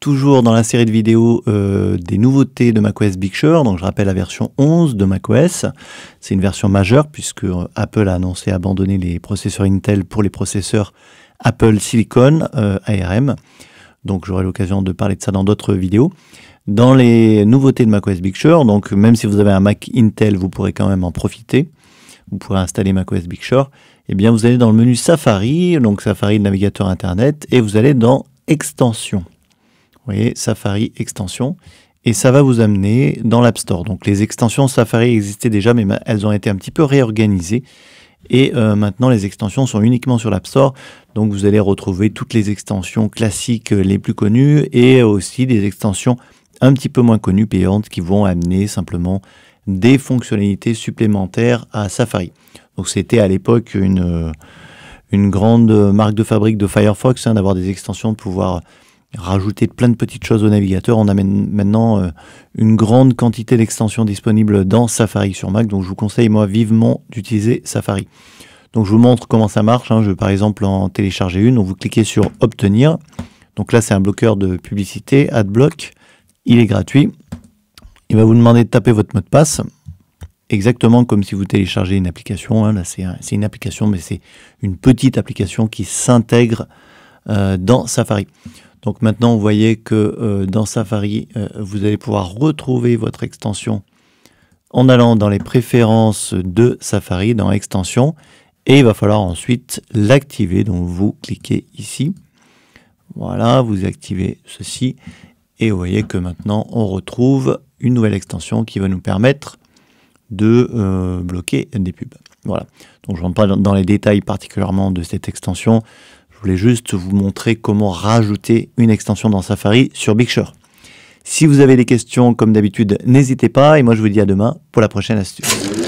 Toujours dans la série de vidéos euh, des nouveautés de macOS Big Sur, donc je rappelle la version 11 de macOS, c'est une version majeure puisque euh, Apple a annoncé abandonner les processeurs Intel pour les processeurs Apple Silicon euh, ARM. Donc j'aurai l'occasion de parler de ça dans d'autres vidéos. Dans les nouveautés de macOS Big Sur, donc même si vous avez un Mac Intel, vous pourrez quand même en profiter vous pourrez installer macOS Big Sur, et eh bien vous allez dans le menu Safari, donc Safari le navigateur internet, et vous allez dans Extensions. Vous voyez, Safari Extensions, Et ça va vous amener dans l'App Store. Donc les extensions Safari existaient déjà, mais elles ont été un petit peu réorganisées. Et euh, maintenant, les extensions sont uniquement sur l'App Store. Donc, vous allez retrouver toutes les extensions classiques euh, les plus connues et aussi des extensions un petit peu moins connues, payantes, qui vont amener simplement des fonctionnalités supplémentaires à Safari. Donc c'était à l'époque une, euh, une grande marque de fabrique de Firefox, hein, d'avoir des extensions, de pouvoir rajouter plein de petites choses au navigateur. On amène maintenant euh, une grande quantité d'extensions disponibles dans Safari sur Mac, donc je vous conseille moi vivement d'utiliser Safari. Donc je vous montre comment ça marche. Hein. Je vais par exemple en télécharger une. Donc vous cliquez sur obtenir. Donc là c'est un bloqueur de publicité, adblock. Il est gratuit. Il va vous demander de taper votre mot de passe, exactement comme si vous téléchargez une application. Hein, là, c'est une application, mais c'est une petite application qui s'intègre euh, dans Safari. Donc maintenant, vous voyez que euh, dans Safari, euh, vous allez pouvoir retrouver votre extension en allant dans les préférences de Safari, dans extension, et il va falloir ensuite l'activer. Donc vous cliquez ici. Voilà, vous activez ceci. Et vous voyez que maintenant, on retrouve une nouvelle extension qui va nous permettre de euh, bloquer des pubs. Voilà. Donc je ne rentre pas dans les détails particulièrement de cette extension. Je voulais juste vous montrer comment rajouter une extension dans Safari sur sure Si vous avez des questions, comme d'habitude, n'hésitez pas. Et moi, je vous dis à demain pour la prochaine astuce.